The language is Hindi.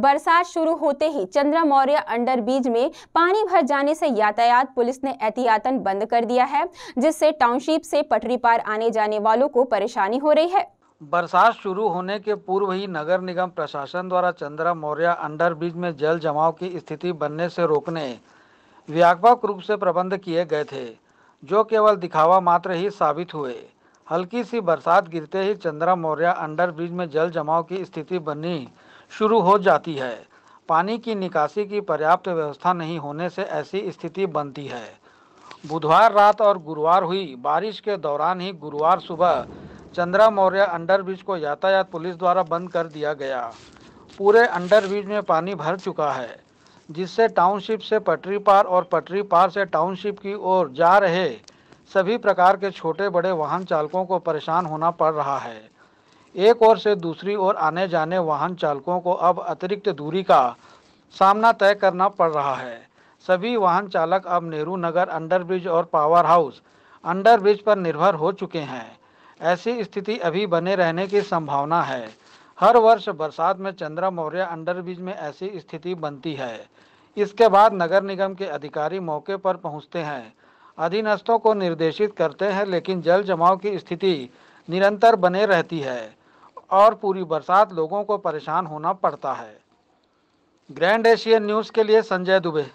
बरसात शुरू होते ही चंद्रा मौर्य अंडर ब्रिज में पानी भर जाने से यातायात पुलिस ने एहतियातन बंद कर दिया है जिससे टाउनशिप से पटरी पार आने जाने वालों को परेशानी हो रही है बरसात शुरू होने के पूर्व ही नगर निगम प्रशासन द्वारा चंद्रा मौर्य अंडर ब्रिज में जल जमाव की स्थिति बनने से रोकने व्यापक रूप से प्रबंध किए गए थे जो केवल दिखावा मात्र ही साबित हुए हल्की सी बरसात गिरते ही चंद्रा मौर्य अंडर ब्रिज में जल जमाव की स्थिति बनी शुरू हो जाती है पानी की निकासी की पर्याप्त व्यवस्था नहीं होने से ऐसी स्थिति बनती है बुधवार रात और गुरुवार हुई बारिश के दौरान ही गुरुवार सुबह चंद्रा मौर्य अंडरब्रिज को यातायात पुलिस द्वारा बंद कर दिया गया पूरे अंडरब्रिज में पानी भर चुका है जिससे टाउनशिप से पटरी पार और पटरी पार से टाउनशिप की ओर जा रहे सभी प्रकार के छोटे बड़े वाहन चालकों को परेशान होना पड़ रहा है एक ओर से दूसरी ओर आने जाने वाहन चालकों को अब अतिरिक्त दूरी का सामना तय करना पड़ रहा है सभी वाहन चालक अब नेहरू नगर अंडरब्रिज और पावर हाउस अंडरब्रिज पर निर्भर हो चुके हैं ऐसी स्थिति अभी बने रहने की संभावना है हर वर्ष बरसात में चंद्रा मौर्य अंडरब्रिज में ऐसी स्थिति बनती है इसके बाद नगर निगम के अधिकारी मौके पर पहुंचते हैं अधीनस्थों को निर्देशित करते हैं लेकिन जल जमाव की स्थिति निरंतर बने रहती है और पूरी बरसात लोगों को परेशान होना पड़ता है ग्रैंड एशियन न्यूज़ के लिए संजय दुबे